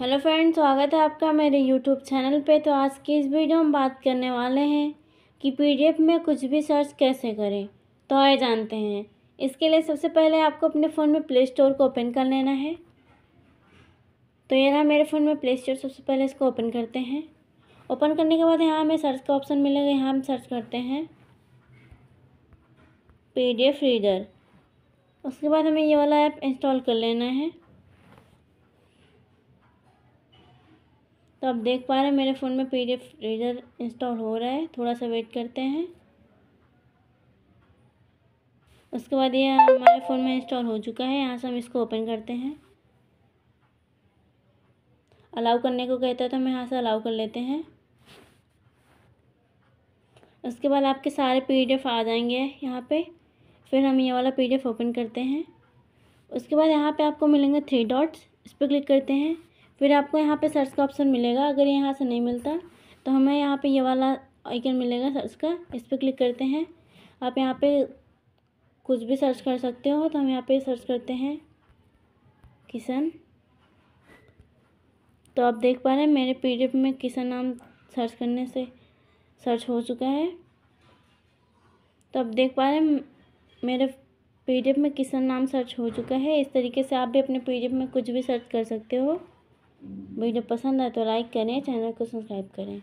hello friend स्वागत है आपका मेरे यूट्यूब चैनल पे तो आज की इस वीडियो में बात करने वाले हैं कि पीडीएफ में कुछ भी सर्च कैसे करें तो आए जानते हैं इसके लिए सबसे पहले आपको अपने फ़ोन में प्ले स्टोर को ओपन कर लेना है तो ये रहा मेरे फ़ोन में प्ले स्टोर सबसे पहले इसको ओपन करते हैं ओपन करने के बाद यहाँ हमें सर्च का ऑप्शन मिलेगा यहाँ हम सर्च करते हैं पी रीडर उसके बाद हमें ये वाला ऐप इंस्टॉल कर लेना है तो आप देख पा रहे हैं मेरे फ़ोन में पी रीडर इंस्टॉल हो रहा है थोड़ा सा वेट करते हैं उसके बाद ये हमारे फ़ोन में इंस्टॉल हो चुका है यहाँ से हम इसको ओपन करते हैं अलाउ करने को कहता है तो हम यहाँ से अलाउ कर लेते हैं उसके बाद आपके सारे पीडीएफ आ जाएंगे यहाँ पे फिर हम ये वाला पीडीएफ ओपन करते हैं उसके बाद यहाँ पे आपको मिलेंगे थ्री डॉट्स इस पर क्लिक करते हैं फिर आपको यहाँ पे सर्च का ऑप्शन मिलेगा अगर यहाँ से नहीं मिलता तो हमें यहाँ पे ये यह वाला आइकन मिलेगा सर्च का इस पर क्लिक करते हैं आप यहाँ पे कुछ भी सर्च कर सकते हो तो हम यहाँ पे सर्च करते हैं किशन तो आप देख पा रहे हैं मेरे पी में किशन नाम सर्च करने से सर्च हो चुका है तो आप देख पा रहे हैं मेरे पी में किसान नाम सर्च हो चुका है इस तरीके से आप भी अपने पी में कुछ भी सर्च कर सकते हो वीडियो पसंद आए तो लाइक करें चैनल को सब्सक्राइब करें